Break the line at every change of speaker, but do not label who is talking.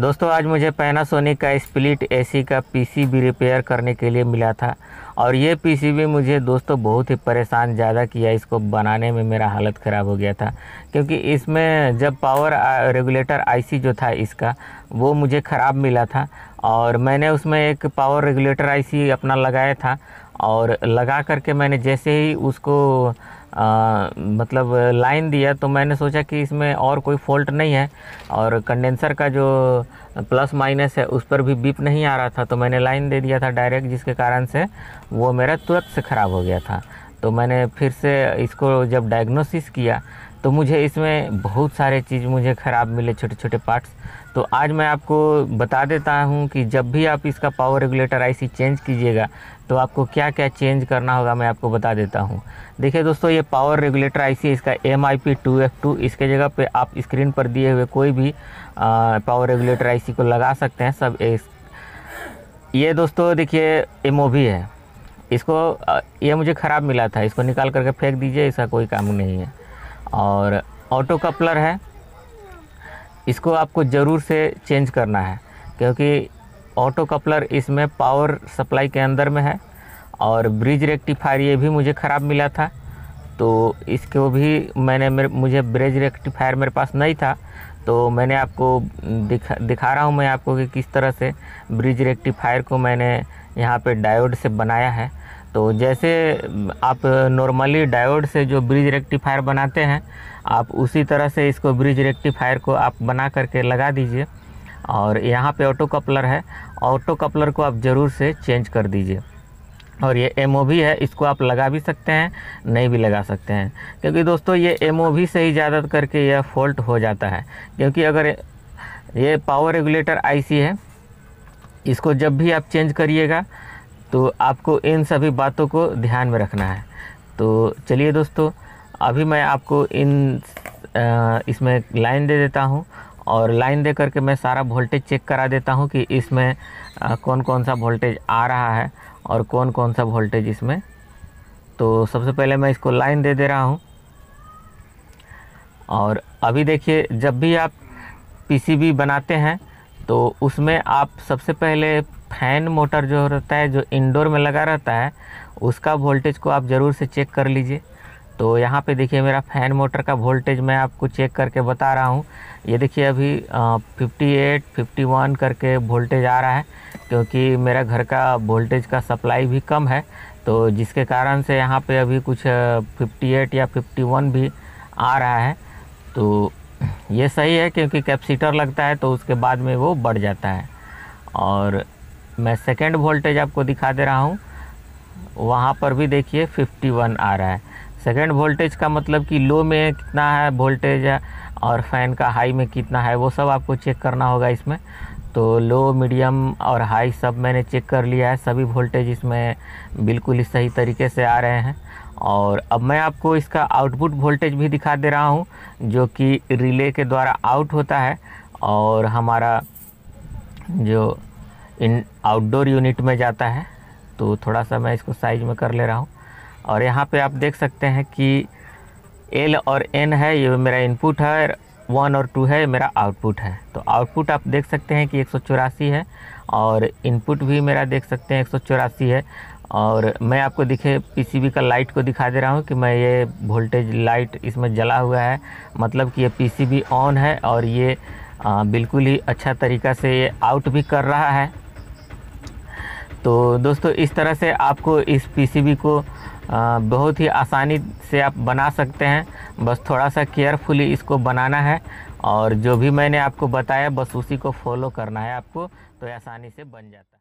दोस्तों आज मुझे पैनासोनिक का स्प्लिट एसी का पीसीबी रिपेयर करने के लिए मिला था और ये पीसीबी मुझे दोस्तों बहुत ही परेशान ज़्यादा किया इसको बनाने में मेरा हालत ख़राब हो गया था क्योंकि इसमें जब पावर रेगुलेटर आईसी जो था इसका वो मुझे ख़राब मिला था और मैंने उसमें एक पावर रेगुलेटर आईसी अपना लगाया था और लगा करके मैंने जैसे ही उसको आ, मतलब लाइन दिया तो मैंने सोचा कि इसमें और कोई फॉल्ट नहीं है और कंडेंसर का जो प्लस माइनस है उस पर भी बीप नहीं आ रहा था तो मैंने लाइन दे दिया था डायरेक्ट जिसके कारण से वो मेरा तुरंत से ख़राब हो गया था तो मैंने फिर से इसको जब डायग्नोसिस किया तो मुझे इसमें बहुत सारे चीज़ मुझे ख़राब मिले छोटे छोटे पार्ट्स तो आज मैं आपको बता देता हूँ कि जब भी आप इसका पावर रेगुलेटर आईसी चेंज कीजिएगा तो आपको क्या क्या चेंज करना होगा मैं आपको बता देता हूँ देखिए दोस्तों ये पावर रेगुलेटर आईसी इसका M I P two F two इसके जगह पे आप स्क्रीन पर दिए हुए कोई भी आ, पावर रेगुलेटर आईसी को लगा सकते हैं सब इस ये दोस्तों देखिए एम भी है इसको ये मुझे ख़राब मिला था इसको निकाल करके फेंक दीजिए इसका कोई काम नहीं है और ऑटो कपलर है इसको आपको ज़रूर से चेंज करना है क्योंकि ऑटो कपलर इसमें पावर सप्लाई के अंदर में है और ब्रिज रेक्टिफायर ये भी मुझे ख़राब मिला था तो इसको भी मैंने मेरे मुझे ब्रिज रेक्टिफायर मेरे पास नहीं था तो मैंने आपको दिखा दिखा रहा हूँ मैं आपको कि किस तरह से ब्रिज रेक्टिफायर को मैंने यहाँ पे डायोड से बनाया है तो जैसे आप नॉर्मली डायोड से जो ब्रिज रेक्टिफायर बनाते हैं आप उसी तरह से इसको ब्रिज रेक्टिफायर को आप बना करके लगा दीजिए और यहाँ पे ऑटो कपलर है ऑटो कपलर को आप ज़रूर से चेंज कर दीजिए और ये एम है इसको आप लगा भी सकते हैं नहीं भी लगा सकते हैं क्योंकि दोस्तों ये एम से ही ज़्यादा करके यह फॉल्ट हो जाता है क्योंकि अगर ये पावर रेगुलेटर आईसी है इसको जब भी आप चेंज करिएगा तो आपको इन सभी बातों को ध्यान में रखना है तो चलिए दोस्तों अभी मैं आपको इन इसमें लाइन दे देता हूँ और लाइन दे करके मैं सारा वोल्टेज चेक करा देता हूँ कि इसमें कौन कौन सा वोल्टेज आ रहा है और कौन कौन सा वोल्टेज इसमें तो सबसे पहले मैं इसको लाइन दे दे रहा हूँ और अभी देखिए जब भी आप पीसीबी बनाते हैं तो उसमें आप सबसे पहले फैन मोटर जो रहता है जो इंडोर में लगा रहता है उसका वोल्टेज को आप ज़रूर से चेक कर लीजिए तो यहाँ पे देखिए मेरा फ़ैन मोटर का वोल्टेज मैं आपको चेक करके बता रहा हूँ ये देखिए अभी 58, 51 करके वोल्टेज आ रहा है क्योंकि मेरा घर का वोल्टेज का सप्लाई भी कम है तो जिसके कारण से यहाँ पे अभी कुछ 58 या 51 भी आ रहा है तो ये सही है क्योंकि कैपेसिटर लगता है तो उसके बाद में वो बढ़ जाता है और मैं सेकेंड वोल्टेज आपको दिखा दे रहा हूँ वहाँ पर भी देखिए 51 आ रहा है सेकेंड वोल्टेज का मतलब कि लो में कितना है वोल्टेज और फ़ैन का हाई में कितना है वो सब आपको चेक करना होगा इसमें तो लो मीडियम और हाई सब मैंने चेक कर लिया है सभी वोल्टेज इसमें बिल्कुल ही सही तरीके से आ रहे हैं और अब मैं आपको इसका आउटपुट वोल्टेज भी दिखा दे रहा हूँ जो कि रिले के द्वारा आउट होता है और हमारा जो इन आउटडोर यूनिट में जाता है तो थोड़ा सा मैं इसको साइज में कर ले रहा हूँ और यहाँ पे आप देख सकते हैं कि एल और एन है ये मेरा इनपुट है वन और टू है मेरा आउटपुट है तो आउटपुट आप देख सकते हैं कि एक है और इनपुट भी मेरा देख सकते हैं एक है और मैं आपको दिखे पीसीबी का लाइट को दिखा दे रहा हूँ कि मैं ये वोल्टेज लाइट इसमें जला हुआ है मतलब कि ये पीसीबी ऑन है और ये आ, बिल्कुल ही अच्छा तरीक़ा से ये आउट भी कर रहा है तो दोस्तों इस तरह से आपको इस पीसीबी को बहुत ही आसानी से आप बना सकते हैं बस थोड़ा सा केयरफुली इसको बनाना है और जो भी मैंने आपको बताया बस उसी को फॉलो करना है आपको तो आसानी से बन जाता है